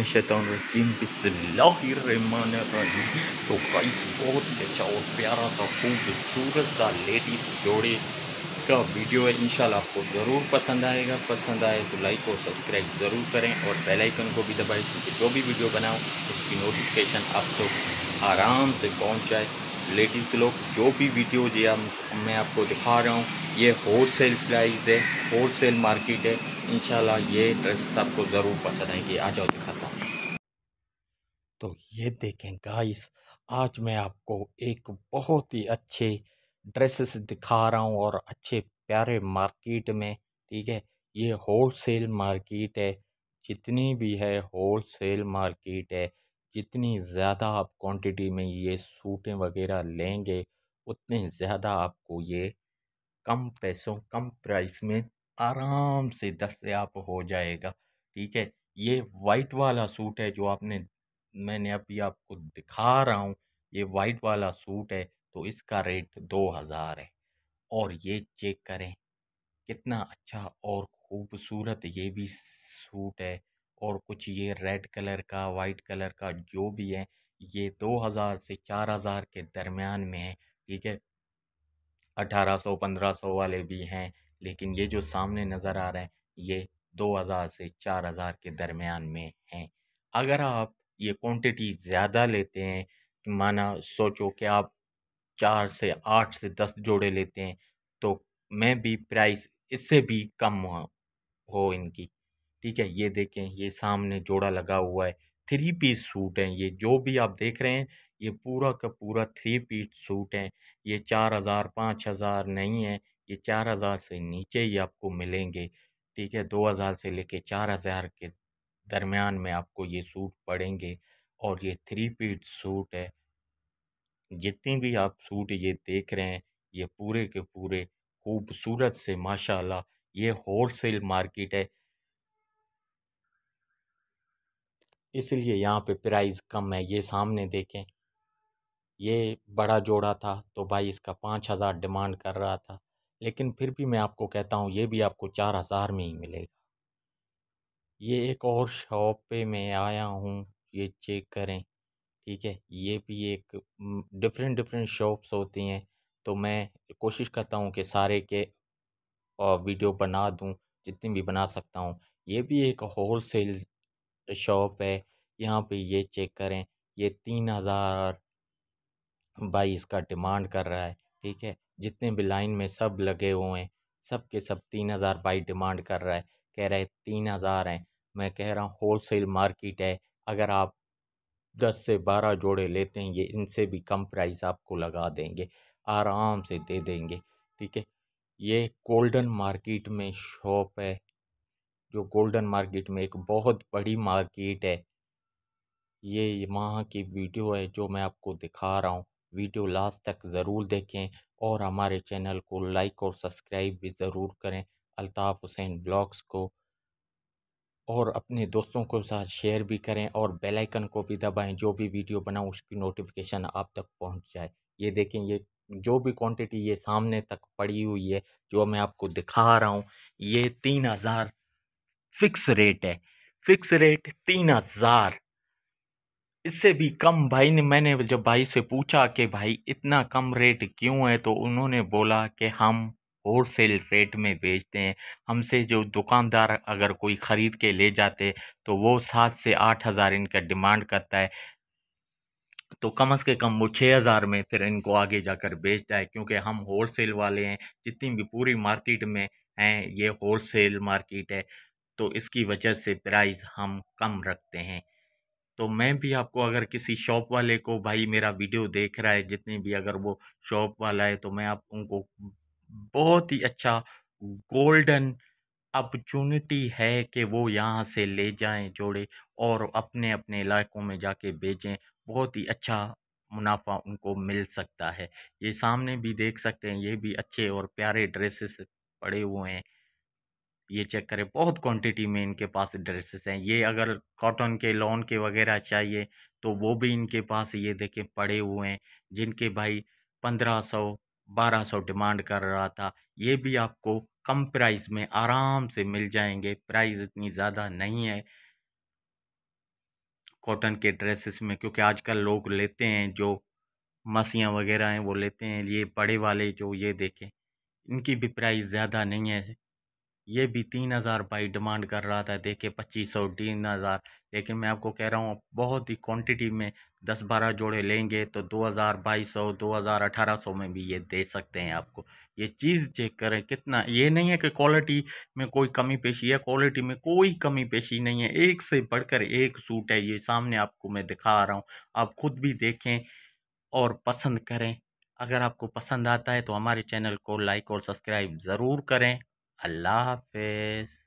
तो गाइस बहुत ही अच्छा और प्यारा सा खूबसूरत सा लेडीज़ जोड़े का वीडियो है इंशाल्लाह आपको ज़रूर पसंद आएगा पसंद आए तो लाइक और सब्सक्राइब ज़रूर करें और बेल आइकन को भी दबाएं क्योंकि जो भी वीडियो बनाओ उसकी नोटिफिकेशन आप तो आराम से पहुँच जाए लेडीज़ लोग जो भी वीडियो ये आप, मैं आपको दिखा रहा हूँ ये होल सेल प्राइस है होल सेल मार्केट है इंशाल्लाह ये ड्रेस आपको ज़रूर पसंद आएगी आ जाओ दिखाता हूँ तो ये देखें गाइस आज मैं आपको एक बहुत ही अच्छे ड्रेसेस दिखा रहा हूँ और अच्छे प्यारे मार्केट में ठीक है ये होल सेल मार्केट है जितनी भी है होल सेल मार्केट है जितनी ज़्यादा आप क्वांटिटी में ये सूटें वगैरह लेंगे उतने ज़्यादा आपको ये कम पैसों कम प्राइस में आराम से दस्तयाब हो जाएगा ठीक है ये वाइट वाला सूट है जो आपने मैंने अभी आपको दिखा रहा हूँ ये वाइट वाला सूट है तो इसका रेट दो हज़ार है और ये चेक करें कितना अच्छा और खूबसूरत ये भी सूट है और कुछ ये रेड कलर का वाइट कलर का जो भी है ये दो हज़ार से चार हज़ार के दरमियान में है ठीक है अठारह सौ पंद्रह सौ वाले भी हैं लेकिन ये जो सामने नज़र आ रहे हैं ये दो हज़ार से चार हज़ार के दरमियान में हैं अगर आप ये क्वांटिटी ज़्यादा लेते हैं माना सोचो कि आप चार से आठ से दस जोड़े लेते हैं तो मैं भी प्राइस इससे भी कम हो इनकी ठीक है ये देखें ये सामने जोड़ा लगा हुआ है थ्री पीस सूट हैं ये जो भी आप देख रहे हैं ये पूरा का पूरा थ्री पीस सूट हैं ये चार हज़ार पाँच हज़ार नहीं है ये चार हज़ार से नीचे ही आपको मिलेंगे ठीक है दो हज़ार से लेके चार हज़ार के दरमियान में आपको ये सूट पड़ेंगे और ये थ्री पीट सूट है जितनी भी आप सूट ये देख रहे हैं ये पूरे के पूरे खूबसूरत से माशाल्लाह ये होलसेल मार्केट है इसलिए यहाँ पे प्राइस कम है ये सामने देखें ये बड़ा जोड़ा था तो भाई इसका पाँच हज़ार डिमांड कर रहा था लेकिन फिर भी मैं आपको कहता हूँ ये भी आपको चार हज़ार में ही मिलेगा ये एक और शॉप पे मैं आया हूँ ये चेक करें ठीक है ये भी एक डिफरेंट डिफरेंट शॉप्स होती हैं तो मैं कोशिश करता हूँ कि सारे के वीडियो बना दूँ जितनी भी बना सकता हूँ ये भी एक होल सेल शॉप है यहाँ पे ये चेक करें ये तीन हज़ार बाईस का डिमांड कर रहा है ठीक है जितने भी लाइन में सब लगे हुए हैं सब के सब तीन हज़ार बाईस डिमांड कर रहा है कह रहे तीन हज़ार हैं मैं कह रहा हूँ होल सेल मार्केट है अगर आप दस से बारह जोड़े लेते हैं ये इनसे भी कम प्राइस आपको लगा देंगे आराम से दे देंगे ठीक है ये गोल्डन मार्केट में शॉप है जो गोल्डन मार्केट में एक बहुत बड़ी मार्केट है ये वहाँ की वीडियो है जो मैं आपको दिखा रहा हूँ वीडियो लास्ट तक ज़रूर देखें और हमारे चैनल को लाइक और सब्सक्राइब भी ज़रूर करें अल्ताफ़ हुसैन ब्लॉग्स को और अपने दोस्तों को साथ शेयर भी करें और बेल आइकन को भी दबाएं जो भी वीडियो बनाऊँ उसकी नोटिफिकेशन आप तक पहुंच जाए ये देखें ये जो भी क्वांटिटी ये सामने तक पड़ी हुई है जो मैं आपको दिखा रहा हूँ ये तीन हज़ार फिक्स रेट है फिक्स रेट तीन हज़ार इससे भी कम भाई ने मैंने जब भाई से पूछा कि भाई इतना कम रेट क्यों है तो उन्होंने बोला कि हम होलसेल रेट में बेचते हैं हमसे जो दुकानदार अगर कोई ख़रीद के ले जाते तो वो सात से आठ हज़ार इनका डिमांड करता है तो कम से कम वो छः हज़ार में फिर इनको आगे जाकर बेचता है क्योंकि हम होलसेल वाले हैं जितनी भी पूरी मार्केट में हैं ये होलसेल मार्केट है तो इसकी वजह से प्राइस हम कम रखते हैं तो मैं भी आपको अगर किसी शॉप वाले को भाई मेरा वीडियो देख रहा है जितनी भी अगर वो शॉप वाला है तो मैं आप उनको बहुत ही अच्छा गोल्डन अपॉर्चुनिटी है कि वो यहाँ से ले जाएं जोड़े और अपने अपने इलाकों में जाके बेचें बहुत ही अच्छा मुनाफा उनको मिल सकता है ये सामने भी देख सकते हैं ये भी अच्छे और प्यारे ड्रेसेस पड़े हुए हैं ये चेक करें बहुत क्वांटिटी में इनके पास ड्रेसेस हैं ये अगर कॉटन के लॉन के वगैरह चाहिए तो वो भी इनके पास ये देखें पड़े हुए हैं जिनके भाई पंद्रह सौ बारह सौ डिमांड कर रहा था ये भी आपको कम प्राइस में आराम से मिल जाएंगे प्राइस इतनी ज़्यादा नहीं है कॉटन के ड्रेसेस में क्योंकि आजकल लोग लेते हैं जो मसियाँ वगैरह हैं वो लेते हैं ये बड़े वाले जो ये देखें इनकी भी प्राइस ज़्यादा नहीं है ये भी तीन हज़ार भाई डिमांड कर रहा था देखिए पच्चीस सौ तीन हज़ार लेकिन मैं आपको कह रहा हूँ बहुत ही क्वांटिटी में दस बारह जोड़े लेंगे तो दो हज़ार बाईस सौ दो हज़ार अठारह सौ में भी ये दे सकते हैं आपको ये चीज़ चेक करें कितना ये नहीं है कि क्वालिटी में कोई कमी पेशी है क्वालिटी में कोई कमी पेशी नहीं है एक से बढ़कर एक सूट है ये सामने आपको मैं दिखा रहा हूँ आप खुद भी देखें और पसंद करें अगर आपको पसंद आता है तो हमारे चैनल को लाइक और सब्सक्राइब ज़रूर करें अल्लाह हाफिज़